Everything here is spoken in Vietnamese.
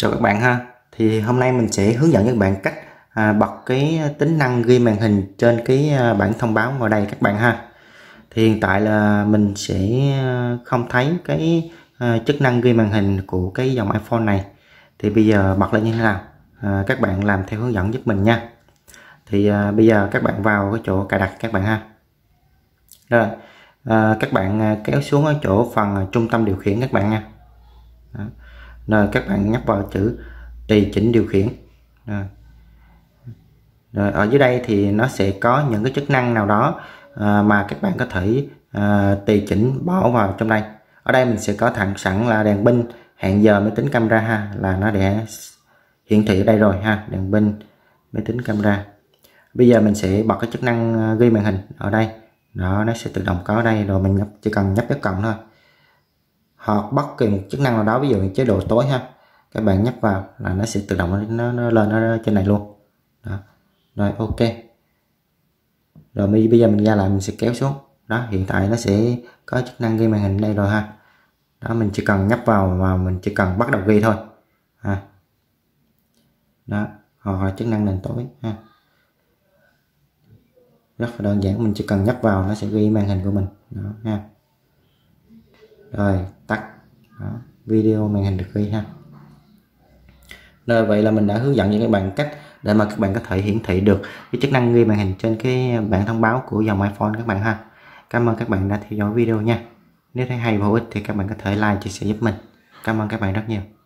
chào các bạn ha thì hôm nay mình sẽ hướng dẫn các bạn cách à, bật cái tính năng ghi màn hình trên cái à, bảng thông báo ngoài đây các bạn ha thì hiện tại là mình sẽ à, không thấy cái à, chức năng ghi màn hình của cái dòng iPhone này thì bây giờ bật lên như thế nào à, các bạn làm theo hướng dẫn giúp mình nha thì à, bây giờ các bạn vào cái chỗ cài đặt các bạn ha rồi à, các bạn à, kéo xuống ở chỗ phần trung tâm điều khiển các bạn nha Đó rồi các bạn nhấp vào chữ tùy chỉnh điều khiển rồi. ở dưới đây thì nó sẽ có những cái chức năng nào đó à, mà các bạn có thể à, tùy chỉnh bỏ vào trong đây ở đây mình sẽ có thẳng sẵn là đèn pin hẹn giờ máy tính camera ha là nó để hiển thị ở đây rồi ha đèn pin máy tính camera bây giờ mình sẽ bật cái chức năng à, ghi màn hình ở đây đó nó sẽ tự động có ở đây rồi mình nhấp chỉ cần nhấp cái cộng thôi hoặc bất kỳ một chức năng nào đó ví dụ như chế độ tối ha các bạn nhấp vào là nó sẽ tự động nó, nó lên nó, trên này luôn đó. rồi ok rồi bây giờ mình ra lại mình sẽ kéo xuống đó hiện tại nó sẽ có chức năng ghi màn hình đây rồi ha đó mình chỉ cần nhấp vào mà mình chỉ cần bắt đầu ghi thôi ha đó hoặc là chức năng nền tối ha rất là đơn giản mình chỉ cần nhấp vào nó sẽ ghi màn hình của mình đó ha rồi tắt đó. video màn hình được ghi ha rồi vậy là mình đã hướng dẫn những các bạn cách để mà các bạn có thể hiển thị được cái chức năng ghi màn hình trên cái bảng thông báo của dòng iPhone các bạn ha cảm ơn các bạn đã theo dõi video nha nếu thấy hay và hữu ích thì các bạn có thể like chia sẻ giúp mình cảm ơn các bạn rất nhiều